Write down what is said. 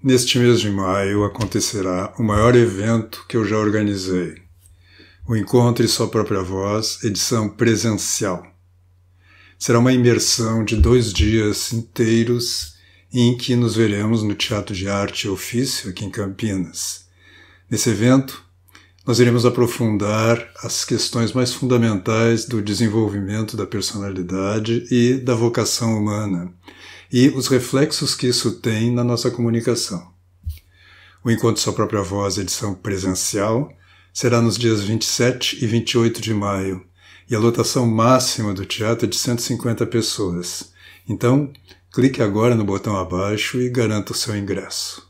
Neste mês de maio acontecerá o maior evento que eu já organizei, o Encontro Sua Própria Voz, edição presencial. Será uma imersão de dois dias inteiros em que nos veremos no Teatro de Arte e Ofício aqui em Campinas. Nesse evento, nós iremos aprofundar as questões mais fundamentais do desenvolvimento da personalidade e da vocação humana e os reflexos que isso tem na nossa comunicação. O Encontro Sua Própria Voz, edição presencial, será nos dias 27 e 28 de maio, e a lotação máxima do teatro é de 150 pessoas. Então, clique agora no botão abaixo e garanta o seu ingresso.